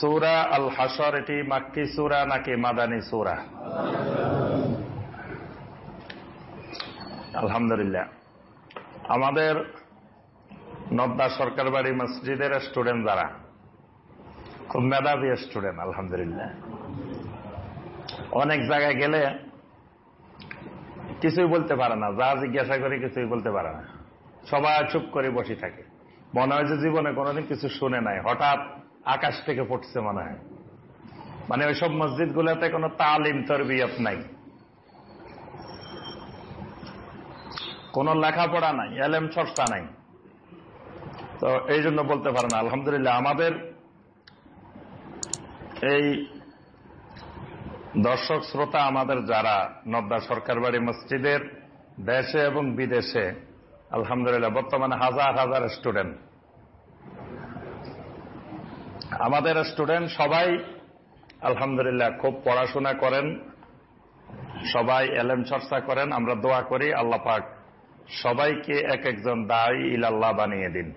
সুরা আল হাসর এটি মাক্কি সুরা নাকি মাদানী সুরা আলহামদুলিল্লাহ আমাদের নদ্দা সরকার বাড়ি মসজিদের স্টুডেন্ট দ্বারা খুব মেধাবী স্টুডেন্ট আলহামদুলিল্লাহ অনেক জায়গায় গেলে কিছুই বলতে পারে না যা জিজ্ঞাসা করে কিছুই বলতে পারে না সবাই চুপ করে বসে থাকে মনে হয় যে জীবনে কোনোদিন কিছু শুনে নাই হঠাৎ আকাশ থেকে পড়ছে মনে হয় মানে ওইসব মসজিদ গুলাতে কোনো তালিম তরবিয়ত নাই কোন লেখাপড়া নাই এলএম চর্চা নাই তো এই জন্য বলতে পারে না আলহামদুলিল্লাহ আমাদের এই দর্শক শ্রোতা আমাদের যারা নদ্দা সরকার বাড়ি মসজিদের দেশে এবং বিদেশে আলহামদুলিল্লাহ বর্তমানে হাজার হাজার স্টুডেন্ট আমাদের স্টুডেন্ট সবাই আলহামদুলিল্লাহ খুব পড়াশোনা করেন সবাই এলেম চর্চা করেন আমরা দোয়া করি আল্লাহ পাক সবাইকে এক একজন দায়ী ইলাল্লাহ বানিয়ে দিন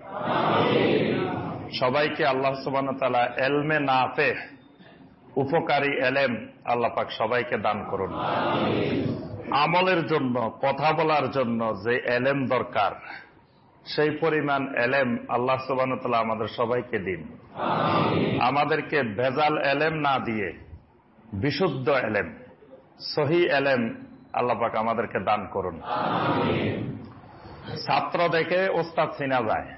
সবাইকে আল্লাহ সুবান তালা এলমে নাফে উপকারী এলেম আল্লাহ পাক সবাইকে দান করুন আমলের জন্য কথা বলার জন্য যে এলেম দরকার সেই পরিমাণ এলেম আল্লাহ তালা আমাদের সবাইকে দিন আমাদেরকে ভেজাল এলেম না দিয়ে বিশুদ্ধ এলেম সহি এলেম আল্লাপাক আমাদেরকে দান করুন ছাত্র দেখে ওস্তাদ চিনা যায়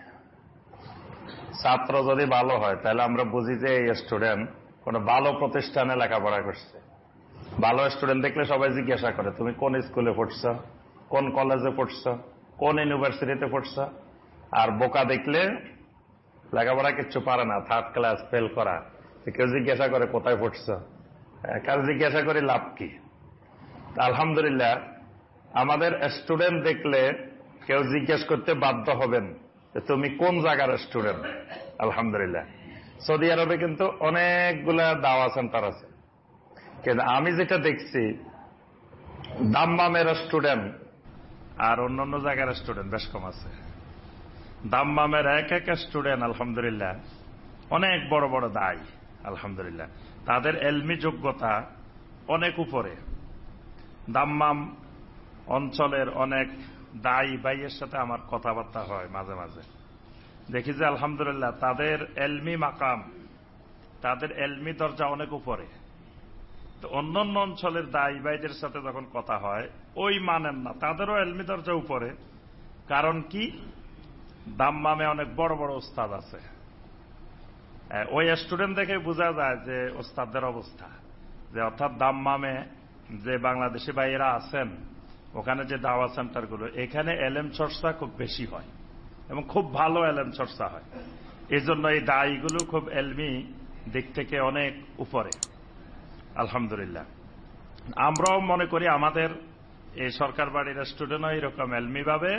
ছাত্র যদি ভালো হয় তাহলে আমরা বুঝি যে এই স্টুডেন্ট কোনো ভালো প্রতিষ্ঠানে লেখাপড়া করছে ভালো স্টুডেন্ট দেখলে সবাই জিজ্ঞাসা করে তুমি কোন স্কুলে পড়ছ কোন কলেজে পড়ছ কোন ইউনিভার্সিটিতে পড়ছ আর বোকা দেখলে লেখাপড়া কিচ্ছু পারে না থার্ড ক্লাস ফেল করা কেউ জিজ্ঞাসা করে কোথায় পড়ছ কার জিজ্ঞাসা করে লাভ কি আলহামদুলিল্লাহ আমাদের স্টুডেন্ট দেখলে কেউ জিজ্ঞেস করতে বাধ্য হবেন তুমি কোন জায়গার স্টুডেন্ট আলহামদুলিল্লাহ সৌদি আরবে কিন্তু অনেকগুলা দাওয়া সেন্টার আছে কিন্তু আমি যেটা দেখছি দাম্মামের স্টুডেন্ট আর অন্য অন্য জায়গার স্টুডেন্ট বেশ কম আছে দাম্মামের এক এক স্টুডেন্ট আলহামদুলিল্লাহ অনেক বড় বড় দায় আলহামদুলিল্লাহ তাদের এলমি যোগ্যতা অনেক উপরে দাম্মাম অঞ্চলের অনেক দায়ী বাইয়ের সাথে আমার কথাবার্তা হয় মাঝে মাঝে দেখি যে আলহামদুলিল্লাহ তাদের এলমি মাকাম তাদের এলমি দরজা অনেক উপরে অন্য অন্য অঞ্চলের দায়ী ভাইদের সাথে যখন কথা হয় ওই মানেন না তাদেরও এলমি দরজা উপরে কারণ কি দাম্মামে অনেক বড় বড় ওস্তাদ আছে ওই স্টুডেন্ট দেখে বোঝা যায় যে ওস্তাদদের অবস্থা যে অর্থাৎ দাম্মামে যে বাংলাদেশি ভাইয়েরা আছেন ওখানে যে দাওয়া সেন্টারগুলো এখানে এলএম চর্চা খুব বেশি হয় এবং খুব ভালো এলএম চর্চা হয় এজন্য এই দায়ীগুলো খুব এলমি দিক থেকে অনেক উপরে আলহামদুলিল্লাহ আমরাও মনে করি আমাদের এই সরকার বাড়ির স্টুডেন্টও এরকম এলমিভাবে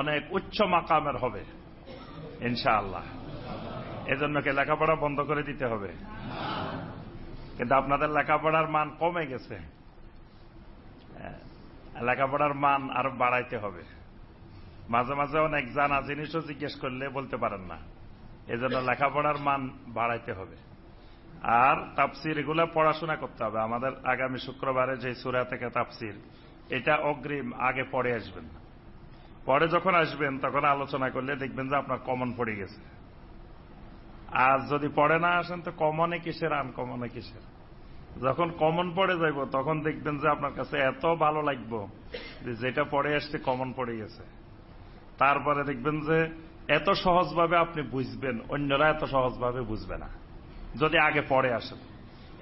অনেক উচ্চ মাকামের হবে ইনশাআল্লাহ এজন্য কি লেখাপড়া বন্ধ করে দিতে হবে কিন্তু আপনাদের লেখাপড়ার মান কমে গেছে হ্যাঁ, লেখাপড়ার মান আরো বাড়াইতে হবে মাঝে মাঝে অনেক জানা জিনিসও জিজ্ঞেস করলে বলতে পারেন না এজন্য লেখাপড়ার মান বাড়াইতে হবে আর তাপসির এগুলো পড়াশোনা করতে হবে আমাদের আগামী শুক্রবারে যে সুরা থেকে তাপসির এটা অগ্রিম আগে পড়ে আসবেন পরে যখন আসবেন তখন আলোচনা করলে দেখবেন যে আপনার কমন পড়ে গেছে আর যদি পড়ে না আসেন তো কমনে কিসের আনকমনে কিসের যখন কমন পড়ে যাইব তখন দেখবেন যে আপনার কাছে এত ভালো লাগবো যে যেটা পড়ে আসছে কমন পড়ে গেছে তারপরে দেখবেন যে এত সহজভাবে আপনি বুঝবেন অন্যরা এত সহজভাবে বুঝবে না যদি আগে পড়ে আসে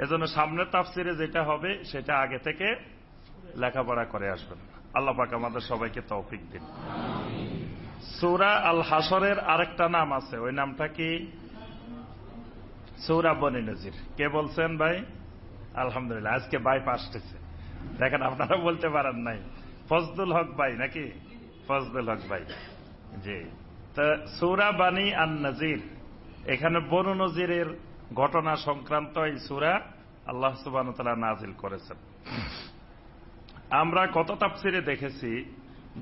এজন্য সামনের তাফসিরে যেটা হবে সেটা আগে থেকে লেখাপড়া করে আসবেন আল্লাহ পাক আমাদের সবাইকে তৌফিক দিন সৌরা আল হাসরের আরেকটা নাম আছে ওই নামটা কি সৌরা বনি নজির কে বলছেন ভাই আলহামদুলিল্লাহ আজকে ভাই পাস্টেছে দেখেন আপনারা বলতে পারেন নাই ফজদুল হক ভাই নাকি ফজদুল হক ভাই জি তো সৌরা বানি আর নজির এখানে বনু নজিরের ঘটনা সংক্রান্ত এই সুরা আল্লাহ সুবান তালা নাজিল করেছেন আমরা কত তাপসিরে দেখেছি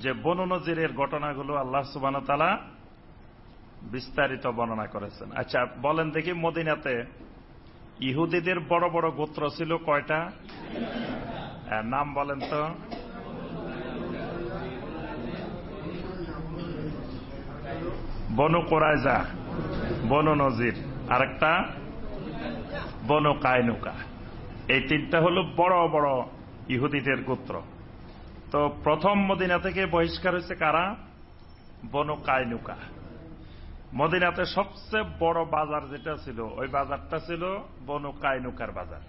যে বনু নজিরের ঘটনাগুলো আল্লাহ সুবান তালা বিস্তারিত বর্ণনা করেছেন আচ্ছা বলেন দেখি মদিনাতে ইহুদিদের বড় বড় গোত্র ছিল কয়টা হ্যাঁ, নাম বলেন তো বনু কোরাইজা বনু নজির আরেকটা বন কায়নুকা এই তিনটা হল বড় বড় ইহুদিদের গোত্র তো প্রথম মদিনা থেকে বহিষ্কার হয়েছে কারা বন কায়নুকা মদিনাতে সবচেয়ে বড় বাজার যেটা ছিল ওই বাজারটা ছিল বন কায়নুকার বাজার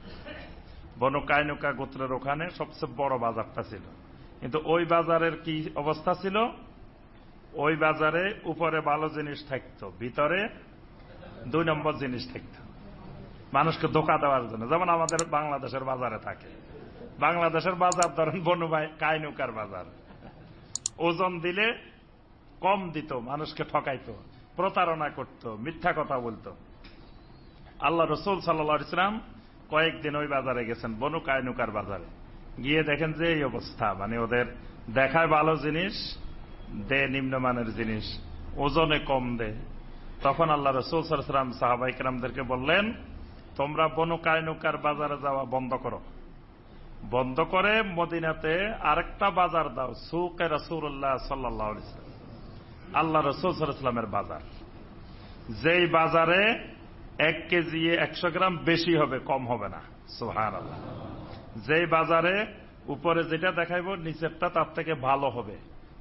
বন কায়নুকা গোত্রের ওখানে সবচেয়ে বড় বাজারটা ছিল কিন্তু ওই বাজারের কি অবস্থা ছিল ওই বাজারে উপরে ভালো জিনিস থাকত ভিতরে দুই নম্বর জিনিস থাকত মানুষকে ধোকা দেওয়ার জন্য যেমন আমাদের বাংলাদেশের বাজারে থাকে বাংলাদেশের বাজার ধরেন বনুবাই কাইনুকার বাজার ওজন দিলে কম দিত মানুষকে ঠকাইত প্রতারণা করত মিথ্যা কথা বলত আল্লাহ রসুল সাল্লা ইসলাম কয়েকদিন ওই বাজারে গেছেন বনু কায়নুকার বাজারে গিয়ে দেখেন যে এই অবস্থা মানে ওদের দেখায় ভালো জিনিস দে নিম্নমানের জিনিস ওজনে কম দে তখন আল্লাহ রসুল সাল্লাম সাহাবাইকরামদেরকে বললেন তোমরা বনকায়নুকার বাজারে যাওয়া বন্ধ করো বন্ধ করে মদিনাতে আরেকটা বাজার দাও সুকে রসুল্লাহ সাল্লাহ আল্লাহ রসুলামের বাজার যেই বাজারে এক কেজি একশো গ্রাম বেশি হবে কম হবে না সোহান আল্লাহ যেই বাজারে উপরে যেটা দেখাইব নিচেরটা তার থেকে ভালো হবে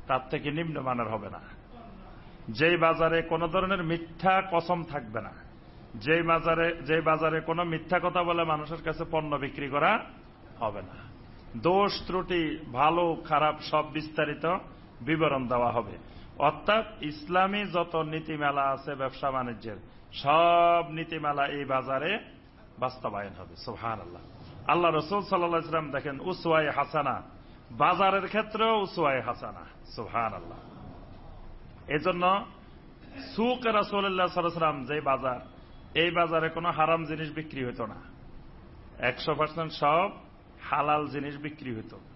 তার থেকে নিম্নমানের হবে না যেই বাজারে কোনো ধরনের মিথ্যা কসম থাকবে না যে বাজারে যে বাজারে কোনো মিথ্যা কথা বলে মানুষের কাছে পণ্য বিক্রি করা হবে না দোষ ত্রুটি ভালো খারাপ সব বিস্তারিত বিবরণ দেওয়া হবে অর্থাৎ ইসলামী যত নীতিমেলা আছে ব্যবসা বাণিজ্যের সব নীতিমেলা এই বাজারে বাস্তবায়ন হবে সোহান আল্লাহ আল্লাহ রসুল সাল্লাহ ইসলাম দেখেন উসওয়াই হাসানা বাজারের ক্ষেত্রেও উসওয়াই হাসানা সোহান আল্লাহ এজন্য সুক রাসোল্লা সাল্লাম যে বাজার এই বাজারে কোনো হারাম জিনিস বিক্রি হতো না একশো পার্সেন্ট সব হালাল জিনিস বিক্রি হতো